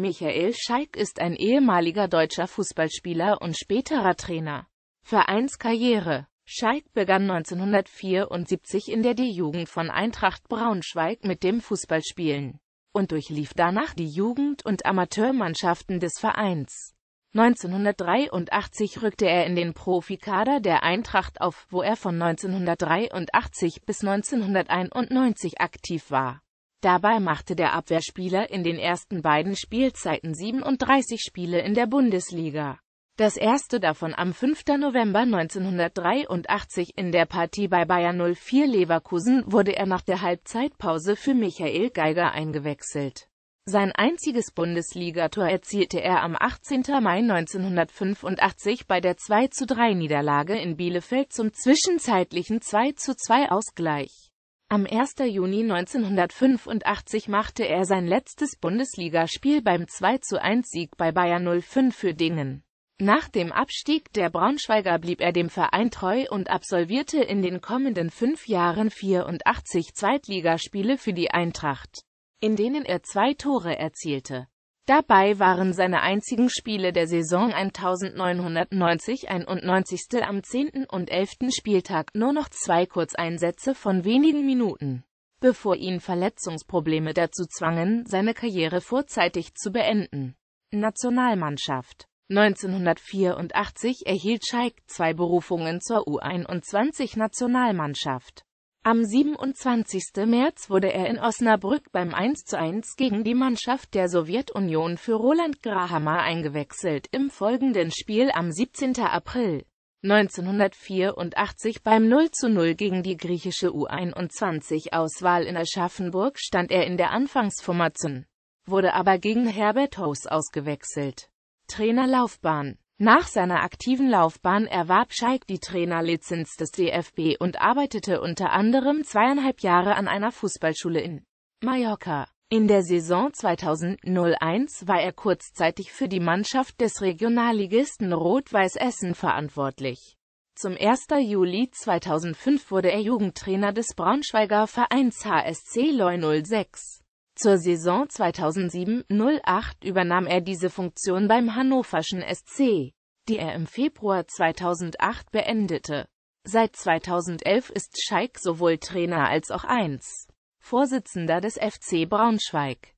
Michael Schalk ist ein ehemaliger deutscher Fußballspieler und späterer Trainer. Vereinskarriere Schalk begann 1974 in der D-Jugend von Eintracht Braunschweig mit dem Fußballspielen und durchlief danach die Jugend- und Amateurmannschaften des Vereins. 1983 rückte er in den Profikader der Eintracht auf, wo er von 1983 bis 1991 aktiv war. Dabei machte der Abwehrspieler in den ersten beiden Spielzeiten 37 Spiele in der Bundesliga. Das erste davon am 5. November 1983 in der Partie bei Bayern 04 Leverkusen wurde er nach der Halbzeitpause für Michael Geiger eingewechselt. Sein einziges Bundesligator erzielte er am 18. Mai 1985 bei der 2 3 Niederlage in Bielefeld zum zwischenzeitlichen 2 2 Ausgleich. Am 1. Juni 1985 machte er sein letztes Bundesligaspiel beim 2-1-Sieg bei Bayern 05 für Dingen. Nach dem Abstieg der Braunschweiger blieb er dem Verein treu und absolvierte in den kommenden fünf Jahren 84 Zweitligaspiele für die Eintracht, in denen er zwei Tore erzielte Dabei waren seine einzigen Spiele der Saison 1990 91. am 10. und 11. Spieltag nur noch zwei Kurzeinsätze von wenigen Minuten, bevor ihn Verletzungsprobleme dazu zwangen, seine Karriere vorzeitig zu beenden. Nationalmannschaft 1984 erhielt Scheik zwei Berufungen zur U21-Nationalmannschaft. Am 27. März wurde er in Osnabrück beim 1 zu 1 gegen die Mannschaft der Sowjetunion für Roland Grahammer eingewechselt, im folgenden Spiel am 17. April 1984 beim 0 zu 0 gegen die griechische U21-Auswahl in Aschaffenburg stand er in der Anfangsformation, wurde aber gegen Herbert Hoos ausgewechselt. Trainerlaufbahn nach seiner aktiven Laufbahn erwarb Scheik die Trainerlizenz des DFB und arbeitete unter anderem zweieinhalb Jahre an einer Fußballschule in Mallorca. In der Saison 2001 war er kurzzeitig für die Mannschaft des Regionalligisten Rot-Weiß Essen verantwortlich. Zum 1. Juli 2005 wurde er Jugendtrainer des Braunschweiger Vereins HSC Leu 06. Zur Saison 2007-08 übernahm er diese Funktion beim hannoverschen SC die er im Februar 2008 beendete. Seit 2011 ist Scheik sowohl Trainer als auch 1. Vorsitzender des FC Braunschweig.